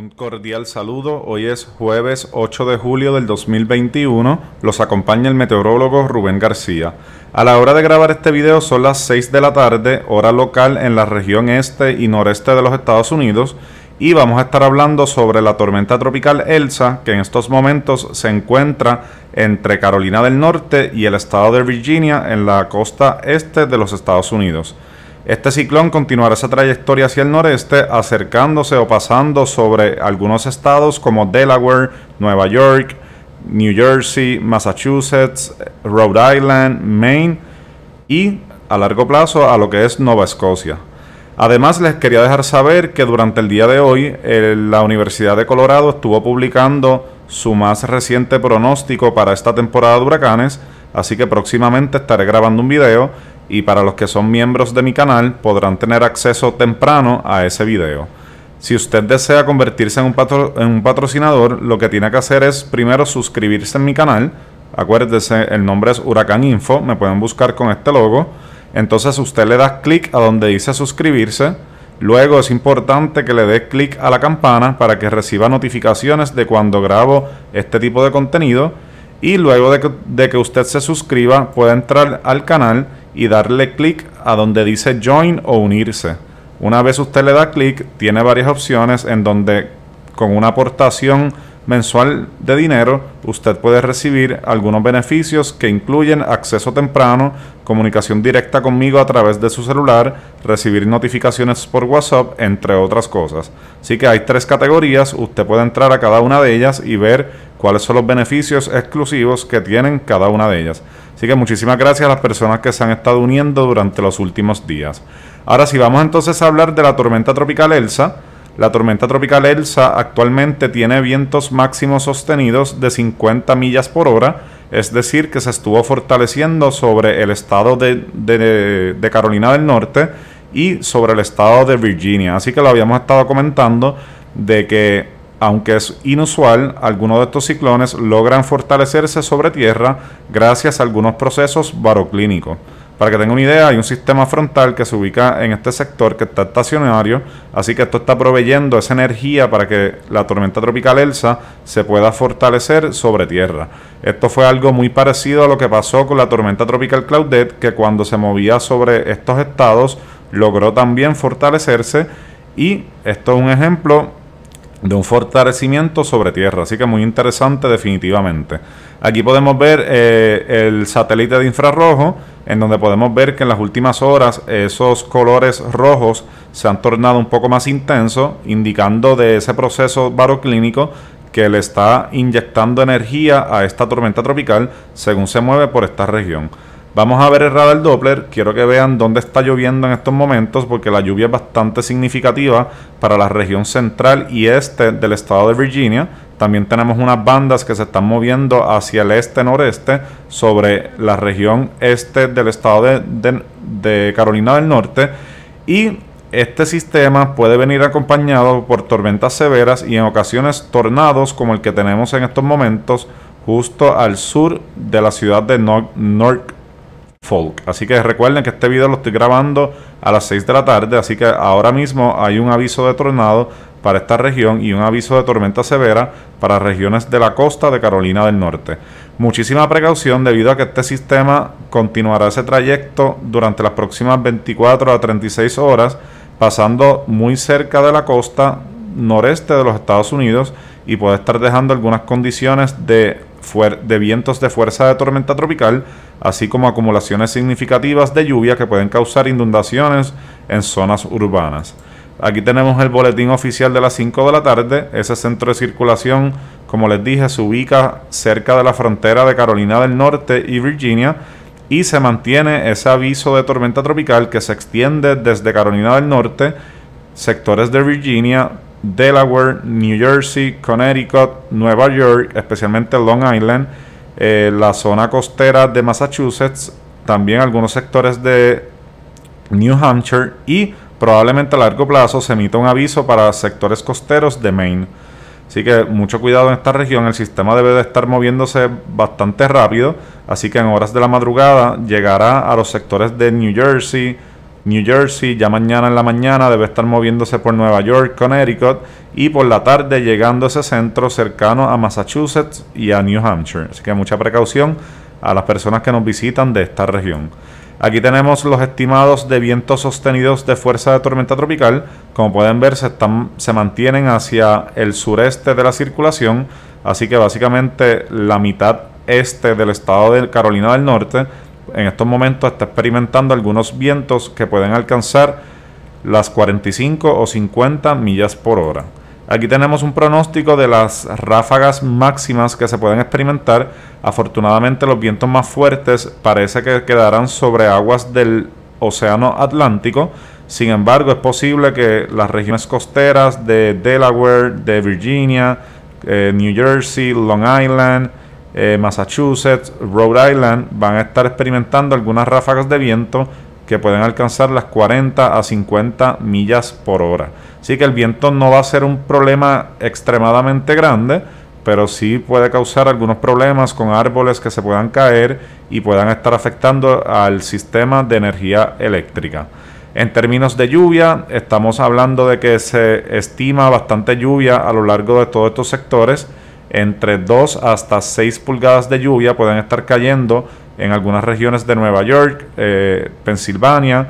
Un cordial saludo. Hoy es jueves 8 de julio del 2021. Los acompaña el meteorólogo Rubén García. A la hora de grabar este video son las 6 de la tarde, hora local en la región este y noreste de los Estados Unidos. Y vamos a estar hablando sobre la tormenta tropical Elsa, que en estos momentos se encuentra entre Carolina del Norte y el estado de Virginia en la costa este de los Estados Unidos. Este ciclón continuará esa trayectoria hacia el noreste, acercándose o pasando sobre algunos estados como Delaware, Nueva York, New Jersey, Massachusetts, Rhode Island, Maine y a largo plazo a lo que es Nueva Escocia. Además, les quería dejar saber que durante el día de hoy la Universidad de Colorado estuvo publicando su más reciente pronóstico para esta temporada de huracanes, así que próximamente estaré grabando un video y para los que son miembros de mi canal podrán tener acceso temprano a ese video. Si usted desea convertirse en un, patrocinador, lo que tiene que hacer es primero suscribirse en mi canal. Acuérdese, el nombre es Huracán Info, me pueden buscar con este logo. Entonces usted le da clic a donde dice suscribirse. Luego es importante que le dé clic a la campana para que reciba notificaciones de cuando grabo este tipo de contenido y luego de que, usted se suscriba puede entrar al canal y darle clic a donde dice join o unirse. Una vez usted le da clic tiene varias opciones en donde con una aportación mensual de dinero usted puede recibir algunos beneficios que incluyen acceso temprano, comunicación directa conmigo a través de su celular, recibir notificaciones por WhatsApp, entre otras cosas. Así que hay tres categorías, usted puede entrar a cada una de ellas y ver cuáles son los beneficios exclusivos que tienen cada una de ellas. Así que muchísimas gracias a las personas que se han estado uniendo durante los últimos días. Ahora si vamos entonces a hablar de la tormenta tropical Elsa. La tormenta tropical Elsa actualmente tiene vientos máximos sostenidos de 50 millas por hora, es decir, que se estuvo fortaleciendo sobre el estado de, de Carolina del Norte y sobre el estado de Virginia. Así que lo habíamos estado comentando de que aunque es inusual, algunos de estos ciclones logran fortalecerse sobre tierra gracias a algunos procesos baroclínicos. Para que tengan una idea, hay un sistema frontal que se ubica en este sector que está estacionario, así que esto está proveyendo esa energía para que la tormenta tropical Elsa se pueda fortalecer sobre tierra. Esto fue algo muy parecido a lo que pasó con la tormenta tropical Claudette, que cuando se movía sobre estos estados logró también fortalecerse y esto es un ejemplo de un fortalecimiento sobre tierra. Así que muy interesante definitivamente. Aquí podemos ver eh, el satélite de infrarrojo, en donde podemos ver que en las últimas horas esos colores rojos se han tornado un poco más intensos, indicando de ese proceso baroclínico que le está inyectando energía a esta tormenta tropical según se mueve por esta región. Vamos a ver el radar Doppler. Quiero que vean dónde está lloviendo en estos momentos porque la lluvia es bastante significativa para la región central y este del estado de Virginia. También tenemos unas bandas que se están moviendo hacia el este-noreste sobre la región este del estado de, Carolina del Norte. Y este sistema puede venir acompañado por tormentas severas y en ocasiones tornados como el que tenemos en estos momentos justo al sur de la ciudad de North Folk. Así que recuerden que este video lo estoy grabando a las 6 de la tarde, así que ahora mismo hay un aviso de tornado para esta región y un aviso de tormenta severa para regiones de la costa de Carolina del Norte. Muchísima precaución debido a que este sistema continuará ese trayecto durante las próximas 24 a 36 horas, pasando muy cerca de la costa noreste de los Estados Unidos y puede estar dejando algunas condiciones de, de vientos de fuerza de tormenta tropical así como acumulaciones significativas de lluvia que pueden causar inundaciones en zonas urbanas. Aquí tenemos el boletín oficial de las 5 de la tarde. Ese centro de circulación, como les dije, se ubica cerca de la frontera de Carolina del Norte y Virginia y se mantiene ese aviso de tormenta tropical que se extiende desde Carolina del Norte, sectores de Virginia, Delaware, New Jersey, Connecticut, Nueva York, especialmente Long Island eh, la zona costera de Massachusetts, también algunos sectores de New Hampshire y probablemente a largo plazo se emita un aviso para sectores costeros de Maine. Así que mucho cuidado en esta región, el sistema debe de estar moviéndose bastante rápido, así que en horas de la madrugada llegará a los sectores de New Jersey, New Jersey, ya mañana en la mañana debe estar moviéndose por Nueva York, Connecticut y por la tarde llegando a ese centro cercano a Massachusetts y a New Hampshire. Así que mucha precaución a las personas que nos visitan de esta región. Aquí tenemos los estimados de vientos sostenidos de fuerza de tormenta tropical. Como pueden ver, se, se mantienen hacia el sureste de la circulación, así que básicamente la mitad este del estado de Carolina del Norte en estos momentos está experimentando algunos vientos que pueden alcanzar las 45 o 50 millas por hora. Aquí tenemos un pronóstico de las ráfagas máximas que se pueden experimentar. Afortunadamente los vientos más fuertes parece que quedarán sobre aguas del Océano Atlántico. Sin embargo, es posible que las regiones costeras de Delaware, de Virginia, eh, New Jersey, Long Island, eh, Massachusetts, Rhode Island van a estar experimentando algunas ráfagas de viento que pueden alcanzar las 40 a 50 millas por hora. Así que el viento no va a ser un problema extremadamente grande, pero sí puede causar algunos problemas con árboles que se puedan caer y puedan estar afectando al sistema de energía eléctrica. En términos de lluvia, estamos hablando de que se estima bastante lluvia a lo largo de todos estos sectores entre 2 hasta 6 pulgadas de lluvia pueden estar cayendo en algunas regiones de Nueva York, eh, Pensilvania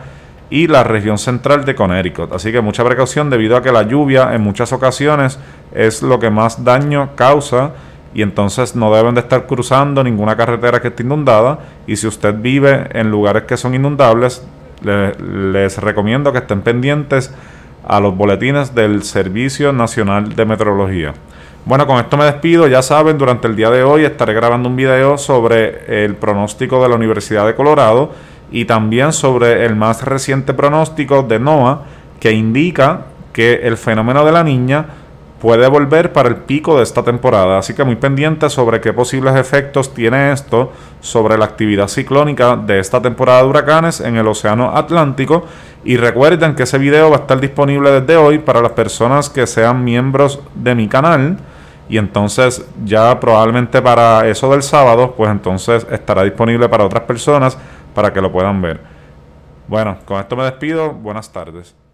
y la región central de Connecticut. Así que mucha precaución debido a que la lluvia en muchas ocasiones es lo que más daño causa y entonces no deben de estar cruzando ninguna carretera que esté inundada y si usted vive en lugares que son inundables, les recomiendo que estén pendientes a los boletines del Servicio Nacional de Meteorología. Bueno, con esto me despido. Ya saben, durante el día de hoy estaré grabando un video sobre el pronóstico de la Universidad de Colorado y también sobre el más reciente pronóstico de NOAA que indica que el fenómeno de la niña puede volver para el pico de esta temporada. Así que muy pendiente sobre qué posibles efectos tiene esto sobre la actividad ciclónica de esta temporada de huracanes en el Océano Atlántico. Y recuerden que ese video va a estar disponible desde hoy para las personas que sean miembros de mi canal y entonces ya probablemente para eso del sábado, pues entonces estará disponible para otras personas para que lo puedan ver. Bueno, con esto me despido. Buenas tardes.